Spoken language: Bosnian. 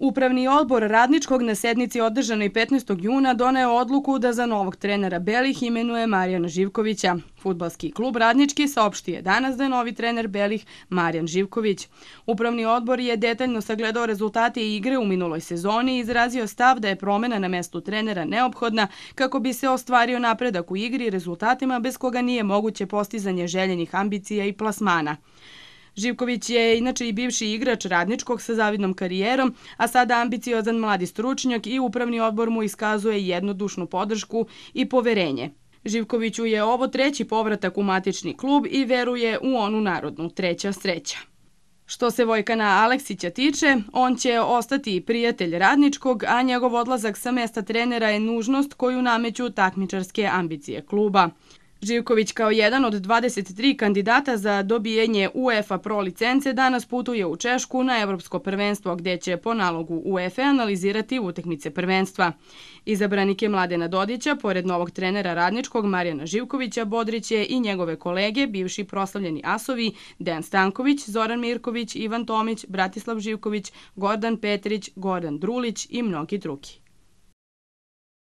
Upravni odbor radničkog na sednici održanoj 15. juna doneo odluku da za novog trenera Belih imenuje Marijana Živkovića. Futbalski klub radnički saopšti je danas da je novi trener Belih Marijan Živković. Upravni odbor je detaljno sagledao rezultate igre u minuloj sezoni i izrazio stav da je promjena na mestu trenera neophodna kako bi se ostvario napredak u igri rezultatima bez koga nije moguće postizanje željenih ambicija i plasmana. Živković je inače i bivši igrač radničkog sa zavidnom karijerom, a sada ambiciozan mladi stručnjak i upravni odbor mu iskazuje jednodušnu podršku i poverenje. Živkoviću je ovo treći povratak u matični klub i veruje u onu narodnu treća sreća. Što se Vojkana Aleksića tiče, on će ostati prijatelj radničkog, a njegov odlazak sa mesta trenera je nužnost koju nameću takmičarske ambicije kluba. Živković kao jedan od 23 kandidata za dobijenje UEFA Pro licence danas putuje u Češku na Evropsko prvenstvo gdje će po nalogu UEFA analizirati utekmice prvenstva. Izabranike Mladena Dodića, pored novog trenera radničkog Marijana Živkovića, Bodrić je i njegove kolege, bivši proslavljeni asovi Dejan Stanković, Zoran Mirković, Ivan Tomić, Bratislav Živković, Gordan Petrić, Gordan Drulić i mnogi drugi.